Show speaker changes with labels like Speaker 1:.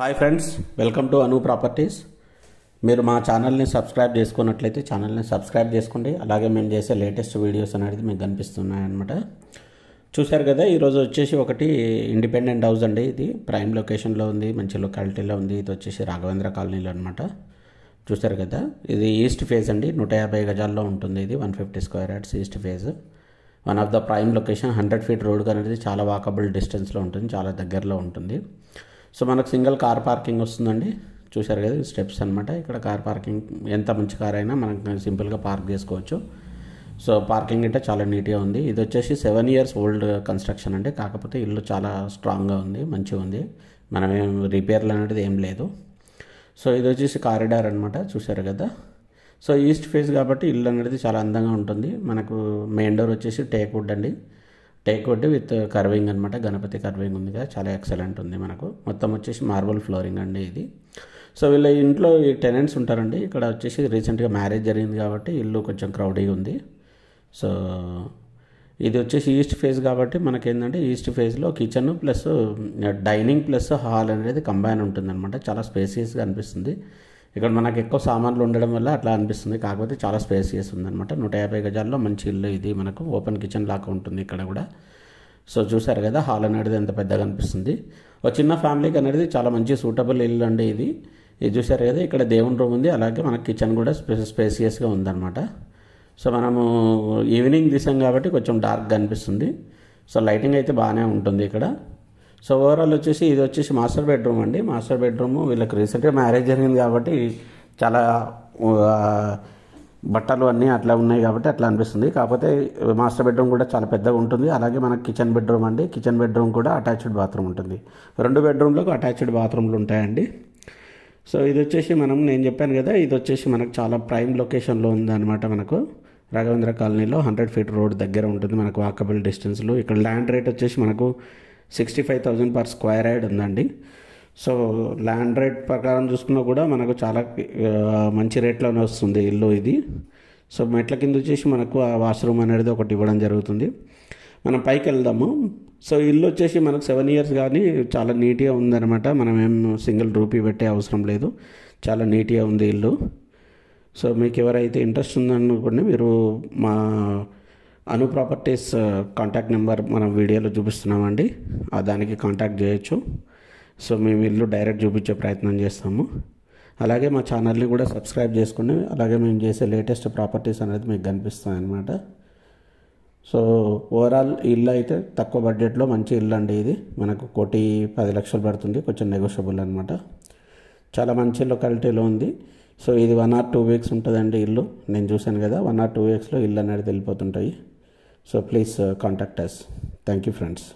Speaker 1: Hi friends welcome to Anu properties మీరు మా ఛానల్ని సబ్స్క్రైబ్ చేసుకున్నట్లయితే ఛానల్ని సబ్స్క్రైబ్ చేసుకోండి అలాగే మేము చేసే లేటెస్ట్ వీడియోస్ అనేది మీకు కనిపిస్తున్నాయన్నమాట చూశారు కదా ఈరోజు వచ్చేసి ఒకటి ఇండిపెండెంట్ హౌస్ అండి ఇది ప్రైమ్ లొకేషన్లో ఉంది మంచి లొకాలిటీలో ఉంది ఇది వచ్చేసి రాఘవేంద్ర కాలనీలో అనమాట చూశారు కదా ఇది ఈస్ట్ ఫేజ్ అండి నూట యాభై గజాల్లో ఉంటుంది ఇది one fifty square yards east phase one of the prime location hundred feet road అనేది చాలా వాకబుల్ డిస్టెన్స్లో ఉంటుంది చాలా దగ్గరలో ఉంటుంది సో మనకు సింగిల్ కార్ పార్కింగ్ వస్తుందండి చూశారు కదా స్టెప్స్ అనమాట ఇక్కడ కార్ పార్కింగ్ ఎంత మంచి కార్ అయినా మనం సింపుల్గా పార్క్ చేసుకోవచ్చు సో పార్కింగ్ అంటే చాలా నీట్గా ఉంది ఇది వచ్చేసి సెవెన్ ఇయర్స్ ఓల్డ్ కన్స్ట్రక్షన్ అండి కాకపోతే ఇల్లు చాలా స్ట్రాంగ్గా ఉంది మంచిగా ఉంది మనమేం రిపేర్లు అనేది ఏం లేదు సో ఇది వచ్చేసి కారిడార్ అనమాట చూశారు కదా సో ఈస్ట్ ఫేస్ కాబట్టి ఇల్లు అనేది చాలా అందంగా ఉంటుంది మనకు మెయిన్ డోర్ వచ్చేసి టేక్ వుడ్ అండి టేక్వుడ్ విత్ కర్వింగ్ అనమాట గణపతి కర్వింగ్ ఉంది కదా చాలా ఎక్సలెంట్ ఉంది మనకు మొత్తం వచ్చేసి మార్బుల్ ఫ్లోరింగ్ అండి ఇది సో వీళ్ళ ఇంట్లో ఈ టెనెంట్స్ ఉంటారండి ఇక్కడ వచ్చేసి రీసెంట్గా మ్యారేజ్ జరిగింది కాబట్టి ఇల్లు కొంచెం క్రౌడీ ఉంది సో ఇది వచ్చేసి ఈస్ట్ ఫేజ్ కాబట్టి మనకి ఏంటంటే ఈస్ట్ ఫేజ్లో kitchen plus dining plus hall అనేది కంబైన్ ఉంటుందన్నమాట చాలా స్పేసియస్గా అనిపిస్తుంది ఇక్కడ మనకు ఎక్కువ సామాన్లు ఉండడం వల్ల అట్లా అనిపిస్తుంది కాకపోతే చాలా స్పేసియస్ అనమాట నూట యాభై గజాల్లో మంచి ఇల్లు ఇది మనకు ఓపెన్ కిచెన్ లాగా ఉంటుంది ఇక్కడ కూడా సో చూసారు కదా హాల్ అనేది ఎంత పెద్దగా అనిపిస్తుంది ఒక చిన్న ఫ్యామిలీకి అనేది చాలా మంచి సూటబుల్ ఇల్లు అండి ఇది ఇది చూసారు కదా ఇక్కడ దేవుని రూమ్ ఉంది అలాగే మనకు కిచెన్ కూడా స్పే స్పేసియస్గా ఉందన్నమాట సో మనము ఈవినింగ్ తీసాం కాబట్టి కొంచెం డార్క్గా అనిపిస్తుంది సో లైటింగ్ అయితే బాగానే ఉంటుంది ఇక్కడ సో ఓవరాల్ వచ్చేసి ఇది వచ్చేసి మాస్టర్ బెడ్రూమ్ అండి మాస్టర్ బెడ్రూమ్ వీళ్ళకి రీసెంట్గా మ్యారేజ్ జరిగింది కాబట్టి చాలా బట్టలు అన్నీ అట్లా ఉన్నాయి కాబట్టి అట్లా అనిపిస్తుంది కాకపోతే మాస్టర్ బెడ్రూమ్ కూడా చాలా పెద్దగా ఉంటుంది అలాగే మనకి కిచెన్ బెడ్రూమ్ అండి కిచెన్ బెడ్రూమ్ కూడా అటాచ్డ్ బాత్రూమ్ ఉంటుంది రెండు బెడ్రూమ్లకు అటాచ్డ్ బాత్రూమ్లు ఉంటాయండి సో ఇది వచ్చేసి మనం నేను చెప్పాను కదా ఇది వచ్చేసి మనకు చాలా ప్రైమ్ లొకేషన్లో ఉంది అనమాట మనకు రాఘవేంద్ర కాలనీలో హండ్రెడ్ ఫీట్ రోడ్ దగ్గర ఉంటుంది మనకు వాకబుల్ డిస్టెన్స్లో ఇక్కడ ల్యాండ్ రేట్ వచ్చేసి మనకు sixty five thousand per square yard ఉందండి సో ల్యాండ్ రేట్ ప్రకారం చూసుకున్నా కూడా మనకు చాలా మంచి రేట్లోనే వస్తుంది ఇల్లు ఇది సో మెట్ల కింద వచ్చేసి మనకు ఆ వాష్రూమ్ అనేది ఒకటి ఇవ్వడం జరుగుతుంది మనం పైకి వెళ్దాము సో ఇల్లు వచ్చేసి మనకు సెవెన్ ఇయర్స్ కానీ చాలా నీట్గా ఉందన్నమాట మనం ఏం సింగిల్ రూపీ పెట్టే అవసరం లేదు చాలా నీట్గా ఉంది ఇల్లు సో మీకు ఎవరైతే ఇంట్రెస్ట్ ఉందనుకోండి మీరు మా అను ప్రాపర్టీస్ కాంటాక్ట్ నెంబర్ మనం వీడియోలో చూపిస్తున్నామండి దానికి కాంటాక్ట్ చేయొచ్చు సో మేము ఇల్లు డైరెక్ట్ చూపించే ప్రయత్నం చేస్తాము అలాగే మా ఛానల్ని కూడా సబ్స్క్రైబ్ చేసుకుని అలాగే మేము చేసే లేటెస్ట్ ప్రాపర్టీస్ అనేది మీకు కనిపిస్తాయి అన్నమాట సో ఓవరాల్ ఇల్లు అయితే తక్కువ బడ్జెట్లో మంచి ఇల్లు అండి ఇది మనకు కోటి పది లక్షలు పడుతుంది కొంచెం నెగోషియబుల్ అనమాట చాలా మంచి లొకాలిటీలో ఉంది సో ఇది వన్ ఆర్ టూ వీక్స్ ఉంటుందండి ఇల్లు నేను చూశాను కదా వన్ ఆర్ టూ వీక్స్లో ఇల్లు అనేది వెళ్ళిపోతుంటాయి So please uh, contact us. Thank you friends.